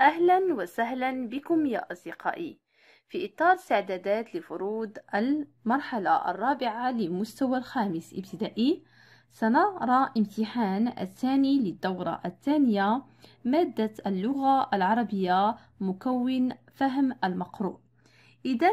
أهلا وسهلا بكم يا أصدقائي في إطار استعدادات لفروض المرحلة الرابعة لمستوى الخامس ابتدائي سنرى امتحان الثاني للدورة الثانية مادة اللغة العربية مكون فهم المقروء إذا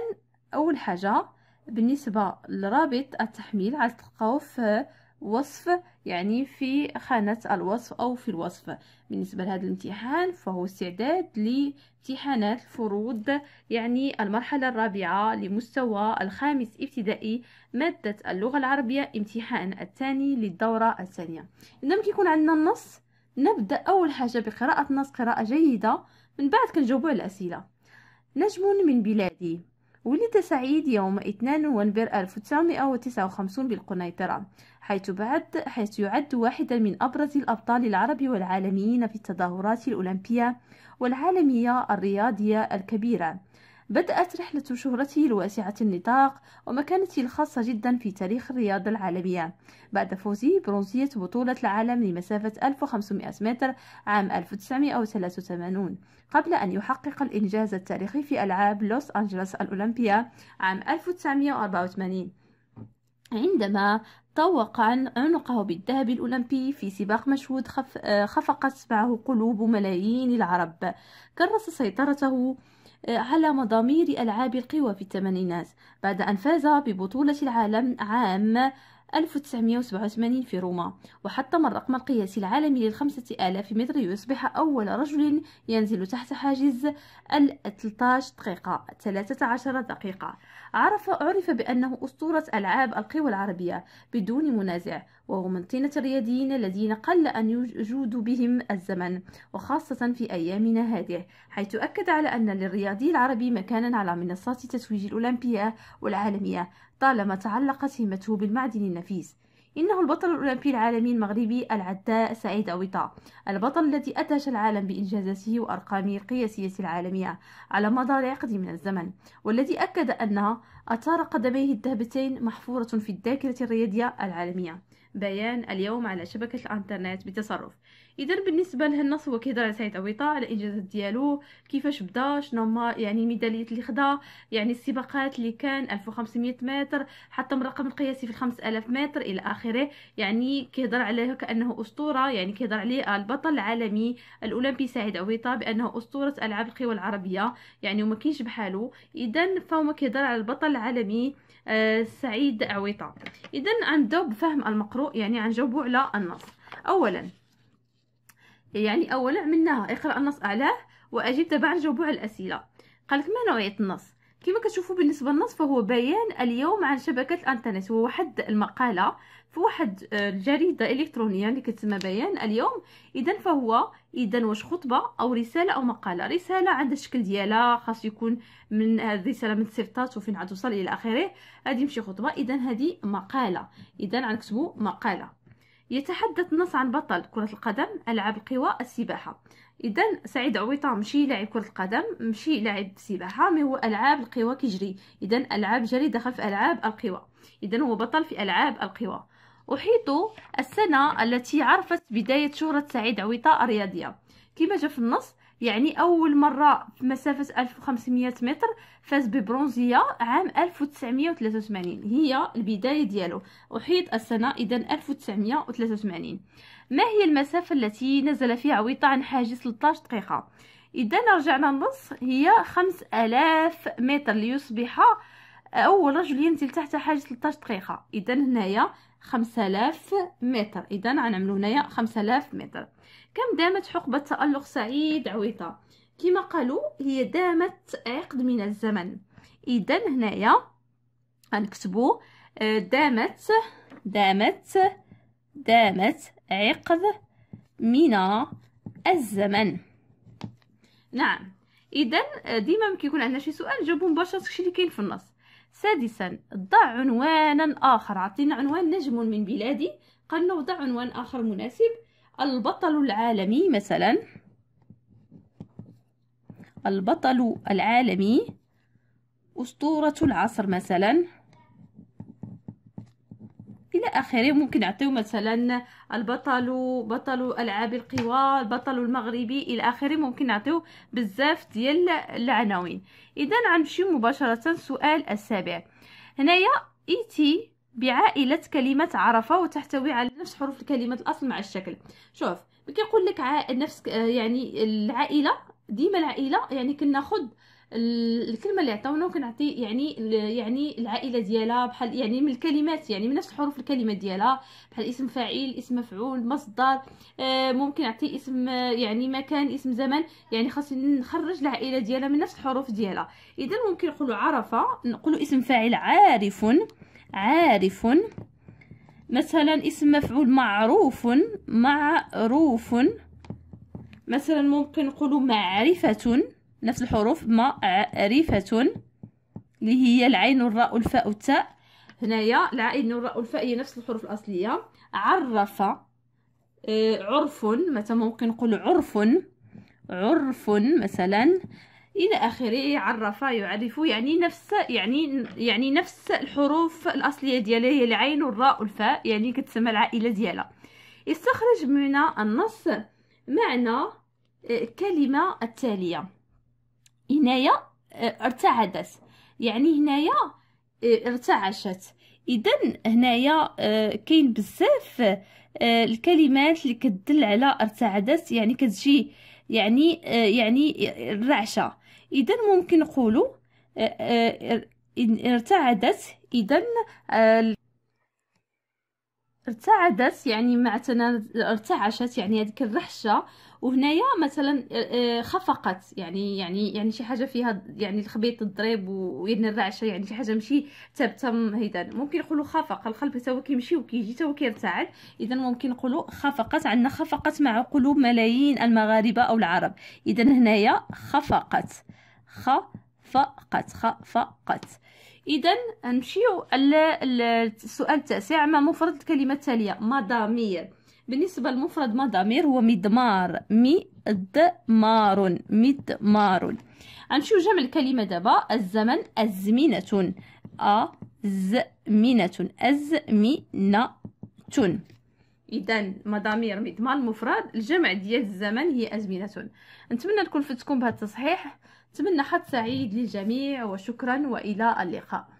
أول حاجة بالنسبة لرابط التحميل على تلقاو في وصف يعني في خانة الوصف أو في الوصف بالنسبة لهذا الامتحان فهو استعداد لامتحانات الفروض يعني المرحلة الرابعة لمستوى الخامس ابتدائي مادة اللغة العربية امتحان الثاني للدورة الثانية عندما كيكون عندنا النص نبدأ أول حاجة بقراءة نص قراءة جيدة من بعد كنجاوبو على الأسئلة نجم من بلادي ولد سعيد يوم 2 نوفمبر 1959 بالقنيطرة حيث بعد حيث يعد واحدا من أبرز الأبطال العرب والعالميين في التظاهرات الأولمبية والعالمية الرياضية الكبيرة بدأت رحلة شهرته الواسعة النطاق ومكانته الخاصة جدا في تاريخ الرياضة العالمية بعد فوزه برونزية بطولة العالم لمسافة 1500 متر عام 1983 قبل أن يحقق الإنجاز التاريخي في ألعاب لوس أنجلوس الأولمبية عام 1984 عندما طوق عن عنقه بالذهب الأولمبي في سباق مشهود خف... آه، خفقت معه قلوب ملايين العرب كرس سيطرته على مضامير ألعاب القوى في الثمانينات بعد أن فاز ببطولة العالم عام 1987 في روما وحطم الرقم القياسي العالمي للخمسة آلاف متر يصبح أول رجل ينزل تحت حاجز ال 13 دقيقة 13 دقيقة عرف عرف بأنه أسطورة ألعاب القوى العربية بدون منازع وهم طينة الرياديين الذين قل أن يجود بهم الزمن وخاصة في أيامنا هذه حيث أكد على أن للرياضي العربي مكانا على منصات تتويج الأولمبية والعالمية طالما تعلقت همته بالمعدن النفيس إنه البطل الأولمبي العالمي المغربي العداء سعيد أويطا البطل الذي أدهش العالم بإنجازاته وأرقامه القياسية العالمية على مدار عقد من الزمن والذي أكد أنه أثار قدميه الذهبتين محفورة في الذاكرة الرياضية العالمية بيان اليوم على شبكة الانترنت بتصرف إذا بالنسبة لهالنص هو كيهضر على سعيد عويطة على الإنجازات ديالو كيفاش بدا شنو يعني الميداليات اللي خدا يعني السباقات اللي كان 1500 متر حطم رقم القياسي في 5000 متر إلى آخره يعني كيهضر عليه كأنه أسطورة يعني كيهضر عليه البطل العالمي الأولمبي سعيد عويطة بأنه أسطورة ألعاب القوى العربية يعني وما كاينش بحاله إذا فهو كيهضر على البطل العالمي آه، سعيد عويطة إذا نبداو بفهم المقروء يعني غنجاوبو على النص أولا يعني أولا عملناها اقرأ النص أعلاه وأجيب تبع نجاوبو على الأسئلة قالك ما نوعية النص كما كتشوفوا بالنسبه للنص فهو بيان اليوم عن شبكه الانترنت هو واحد المقاله في واحد الجريده الكترونيه اللي كتسمى بيان اليوم اذا فهو اذا واش خطبه او رساله او مقاله رساله عندها الشكل ديالها خاص يكون من هذه الرساله من السيفطات وفين عاد توصل الى اخره هذه ماشي خطبه اذا هذه مقاله اذا غنكتبوا مقاله يتحدث النص عن بطل كرة القدم ألعاب القوى السباحة اذا سعيد عويطه ماشي لاعب كره القدم ماشي لاعب سباحه مي هو العاب القوى كيجري اذا العاب جري دخل في العاب القوى اذا هو بطل في العاب القوى احيط السنه التي عرفت بدايه شهره سعيد عويطه الرياضيه كما جاء في النص يعني اول مره في مسافه 1500 متر فاز ببرونزيه عام 1983 هي البدايه ديالو احيط السنه اذا 1983 ما هي المسافه التي نزل فيها عويطه عن حاجز 13 دقيقه اذا رجعنا النص هي 5000 متر ليصبح اول رجل ينزل تحت حاجز 13 دقيقه اذا هنايا 5000 متر اذا غنعملو هنايا 5000 متر كم دامت حقبه تالق سعيد عويطه كما قالوا هي دامت عقد من الزمن اذا هنايا غنكتبوا آه، دامت دامت دامت عقد من الزمن نعم اذا آه، ديما كيكون عندنا شي سؤال جاوبو مباشره داكشي اللي كاين في النص سادسا ضع عنوانا آخر عطينا عنوان نجم من بلادي قال نوضع عنوان آخر مناسب البطل العالمي مثلا البطل العالمي أسطورة العصر مثلا اخره ممكن نعطيو مثلا البطل بطل العاب القوى البطل المغربي الى اخره ممكن نعطيو بزاف ديال العناوين اذا غنمشيو مباشره السؤال السابع هنايا ايتي e بعائلة كلمة عرفة وتحتوي على نفس حروف كلمة الأصل مع الشكل شوف كيقول لك نفس يعني العائلة ديما العائلة يعني كناخد الكلمه اللي عطاونا ممكن نعطي يعني يعني العائله ديالها بحال يعني من الكلمات يعني من نفس حروف الكلمه ديالها بحال اسم فاعل اسم مفعول مصدر آه، ممكن نعطي اسم آه، يعني مكان اسم زمن يعني خاص نخرج العائله ديالها من نفس الحروف ديالها اذا ممكن نقولوا عرفه نقولوا اسم فاعل عارف عارف مثلا اسم مفعول معروف معروف مثلا ممكن نقولوا معرفه نفس الحروف ما عريفة اللي هي العين والراء والفاء والتاء هنايا العين والراء والفاء هي نفس الحروف الأصلية عرف آه، عرف مثلا ممكن نقول عرف عرف مثلا الى اخره عرف يعرف يعني نفس يعني يعني نفس الحروف الاصليه ديالها هي العين والراء والفاء يعني كتسمى العائله ديالها استخرج من النص معنى آه، كلمه التاليه هنايا آه، ارتعدت يعني هنايا آه، ارتعشت اذا هنايا آه، كاين بزاف الكلمات اللي كتدل على ارتعدت يعني كتجي يعني يعني الرعشه اذا ممكن نقولوا ارتعدت اذا ارتعدت يعني مع ارتعشت يعني هذيك الرحشه وهنايا مثلا آه، آه، خفقت يعني يعني يعني شي حاجه فيها يعني الخبيط الضريب ويدنا الرعشه يعني شي حاجه ماشي ثابته هيدا ممكن نقولوا خفق القلب تا هو كيمشي وكيجي تا هو كيرتعد اذا ممكن نقولوا خفقت عندنا خفقت مع قلوب ملايين المغاربه او العرب اذا هنايا خفقت خفقت خفقت اذا نمشيو السؤال التاسع مع مفرد الكلمه التاليه مضامير بالنسبه للمفرد مضامير هو مدمار مدمار مدمار غنمشيو جمع الكلمه دابا الزمن ازمنه ازمنه ازمنه اذا مضامير مدمار مفرد الجمع ديال الزمن هي ازمنه نتمنى نكون فدتكم بهذا التصحيح أتمنى حد سعيد للجميع وشكرا وإلى اللقاء